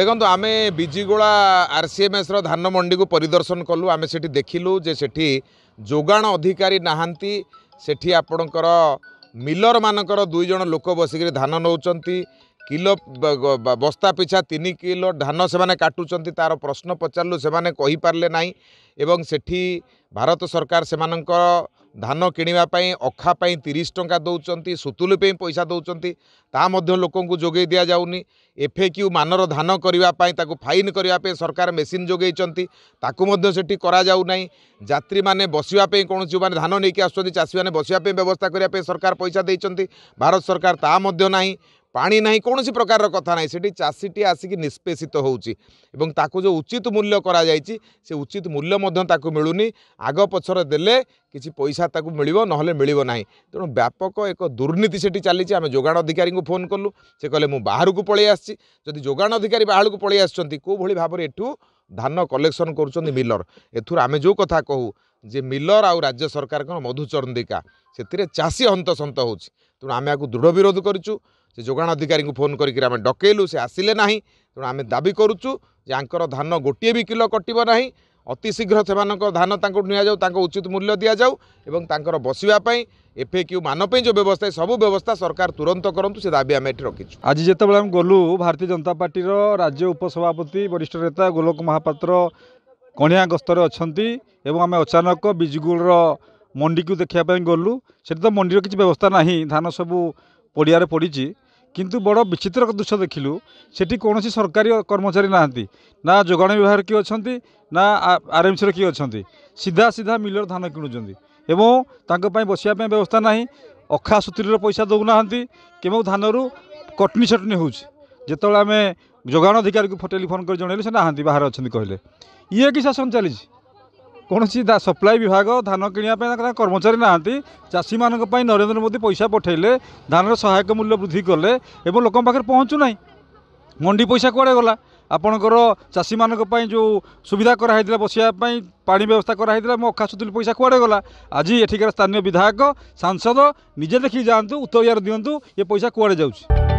ଦେଖନ୍ତୁ ଆମେ ବିଜିଗୋଳା R C M ଏସ୍ର ଧାନ ମଣ୍ଡିକୁ ପରିଦର୍ଶନ କଲୁ ଆମେ ସେଠି ଦେଖିଲୁ ଯେ ସେଠି ଯୋଗାଣ ଅଧିକାରୀ ନାହାନ୍ତି ସେଠି ଆପଣଙ୍କର ମିଲରମାନଙ୍କର ଦୁଇ ଜଣ ଲୋକ ବସିକରି ଧାନ ନେଉଛନ୍ତି କିଲୋ ବସ୍ତା ପିଛା ତିନି କିଲୋ ଧାନ ସେମାନେ କାଟୁଛନ୍ତି ତା'ର ପ୍ରଶ୍ନ ପଚାରିଲୁ ସେମାନେ କହିପାରିଲେ ନାହିଁ ଏବଂ ସେଠି ଭାରତ ସରକାର ସେମାନଙ୍କର ଧାନ କିଣିବା ପାଇଁ ଅଖା ପାଇଁ ତିରିଶ ଟଙ୍କା ଦେଉଛନ୍ତି ସୁତୁଲି ପାଇଁ ପଇସା ଦେଉଛନ୍ତି ତା ମଧ୍ୟ ଲୋକଙ୍କୁ ଯୋଗାଇ ଦିଆଯାଉନି ଏଫ୍ଏକ୍ୟୁ ମାନର ଧାନ କରିବା ପାଇଁ ତାକୁ ଫାଇନ୍ କରିବା ପାଇଁ ସରକାର ମେସିନ୍ ଯୋଗାଇଛନ୍ତି ତାକୁ ମଧ୍ୟ ସେଠି କରାଯାଉନାହିଁ ଯାତ୍ରୀମାନେ ବସିବା ପାଇଁ କୌଣସି ମାନେ ଧାନ ନେଇକି ଆସୁଛନ୍ତି ଚାଷୀମାନେ ବସିବା ପାଇଁ ବ୍ୟବସ୍ଥା କରିବା ପାଇଁ ସରକାର ପଇସା ଦେଇଛନ୍ତି ଭାରତ ସରକାର ତାହା ମଧ୍ୟ ନାହିଁ ପାଣି ନାହିଁ କୌଣସି ପ୍ରକାରର କଥା ନାହିଁ ସେଠି ଚାଷୀଟି ଆସିକି ନିଷ୍ପେଷିତ ହେଉଛି ଏବଂ ତାକୁ ଯେଉଁ ଉଚିତ ମୂଲ୍ୟ କରାଯାଇଛି ସେ ଉଚିତ ମୂଲ୍ୟ ମଧ୍ୟ ତାକୁ ମିଳୁନି ଆଗ ପଛରେ ଦେଲେ କିଛି ପଇସା ତାକୁ ମିଳିବ ନହେଲେ ମିଳିବ ନାହିଁ ତେଣୁ ବ୍ୟାପକ ଏକ ଦୁର୍ନୀତି ସେଠି ଚାଲିଛି ଆମେ ଯୋଗାଣ ଅଧିକାରୀଙ୍କୁ ଫୋନ୍ କଲୁ ସେ କହିଲେ ମୁଁ ବାହାରକୁ ପଳେଇ ଆସିଛି ଯଦି ଯୋଗାଣ ଅଧିକାରୀ ବାହାରକୁ ପଳେଇ ଆସିଛନ୍ତି କେଉଁଭଳି ଭାବରେ ଏଠୁ ଧାନ କଲେକ୍ସନ୍ କରୁଛନ୍ତି ମିଲର ଏଥିରୁ ଆମେ ଯେଉଁ କଥା କହୁ ଯେ ମିଲର ଆଉ ରାଜ୍ୟ ସରକାରଙ୍କର ମଧୁଚରନ୍ଦିକା ସେଥିରେ ଚାଷୀ ହନ୍ତସନ୍ତ ହେଉଛି ତେଣୁ ଆମେ ଆକୁ ଦୃଢ଼ ବିରୋଧ କରିଛୁ ସେ ଯୋଗାଣ ଅଧିକାରୀଙ୍କୁ ଫୋନ୍ କରିକିରି ଆମେ ଡକେଇଲୁ ସେ ଆସିଲେ ନାହିଁ ତେଣୁ ଆମେ ଦାବି କରୁଛୁ ଯେ ଆଙ୍କର ଧାନ ଗୋଟିଏ ବି କିଲୋ କଟିବ ନାହିଁ ଅତିଶୀଘ୍ର ସେମାନଙ୍କ ଧାନ ତାଙ୍କୁ ନିଆଯାଉ ତାଙ୍କ ଉଚିତ ମୂଲ୍ୟ ଦିଆଯାଉ ଏବଂ ତାଙ୍କର ବସିବା ପାଇଁ ଏଫ ଏ କ୍ୟୁ ମାନ ପାଇଁ ଯେଉଁ ବ୍ୟବସ୍ଥା ସବୁ ବ୍ୟବସ୍ଥା ସରକାର ତୁରନ୍ତ କରନ୍ତୁ ସେ ଦାବି ଆମେ ଏଠି ରଖିଛୁ ଆଜି ଯେତେବେଳେ ଆମେ ଗଲୁ ଭାରତୀୟ ଜନତା ପାର୍ଟିର ରାଜ୍ୟ ଉପସଭାପତି ବରିଷ୍ଠ ନେତା ଗୋଲକ ମହାପାତ୍ର କଣିଆ ଗସ୍ତରେ ଅଛନ୍ତି ଏବଂ ଆମେ ଅଚାନକ ବିଜୁଗୁଳର ମଣ୍ଡିକୁ ଦେଖିବା ପାଇଁ ଗଲୁ ସେଠି ତ ମଣ୍ଡିର କିଛି ବ୍ୟବସ୍ଥା ନାହିଁ ଧାନ ସବୁ ପଡ଼ିଆରେ ପଡ଼ିଛି କିନ୍ତୁ ବଡ଼ ବିଚିତ୍ର ଦୃଶ୍ୟ ଦେଖିଲୁ ସେଠି କୌଣସି ସରକାରୀ କର୍ମଚାରୀ ନାହାନ୍ତି ନା ଯୋଗାଣ ବିଭାଗରେ କିଏ ଅଛନ୍ତି ନା ଆର୍ଏମ୍ସିର କିଏ ଅଛନ୍ତି ସିଧା ସିଧା ମିଲର ଧାନ କିଣୁଛନ୍ତି ଏବଂ ତାଙ୍କ ପାଇଁ ବସିବା ପାଇଁ ବ୍ୟବସ୍ଥା ନାହିଁ ଅଖା ସୁତୁଲିର ପଇସା ଦେଉନାହାନ୍ତି କେବଳ ଧାନରୁ କଟନି ଛଟନି ହେଉଛି ଯେତେବେଳେ ଆମେ ଯୋଗାଣ ଅଧିକାରୀକୁ ଟେଲିଫୋନ୍ କରି ଜଣାଇଲୁ ସେ ନାହାନ୍ତି ବାହାରେ ଅଛନ୍ତି କହିଲେ ଇଏ କି ଶାସନ ଚାଲିଛି କୌଣସି ସପ୍ଲାଇ ବିଭାଗ ଧାନ କିଣିବା ପାଇଁ ତାଙ୍କର କର୍ମଚାରୀ ନାହାନ୍ତି ଚାଷୀମାନଙ୍କ ପାଇଁ ନରେନ୍ଦ୍ର ମୋଦି ପଇସା ପଠାଇଲେ ଧାନର ସହାୟକ ମୂଲ୍ୟ ବୃଦ୍ଧି କଲେ ଏବଂ ଲୋକଙ୍କ ପାଖରେ ପହଞ୍ଚୁ ନାହିଁ ମଣ୍ଡି ପଇସା କୁଆଡ଼େ ଗଲା ଆପଣଙ୍କର ଚାଷୀମାନଙ୍କ ପାଇଁ ଯେଉଁ ସୁବିଧା କରାହେଇଥିଲା ବସିବା ପାଇଁ ପାଣି ବ୍ୟବସ୍ଥା କରାହେଇଥିଲା ମୋ ଅଖା ସୁତୁଲି ପଇସା କୁଆଡ଼େ ଗଲା ଆଜି ଏଠିକାର ସ୍ଥାନୀୟ ବିଧାୟକ ସାଂସଦ ନିଜେ ଦେଖିକି ଯାଆନ୍ତୁ ଉତ୍ତର ଦିଅନ୍ତୁ ଏ ପଇସା କୁଆଡ଼େ ଯାଉଛି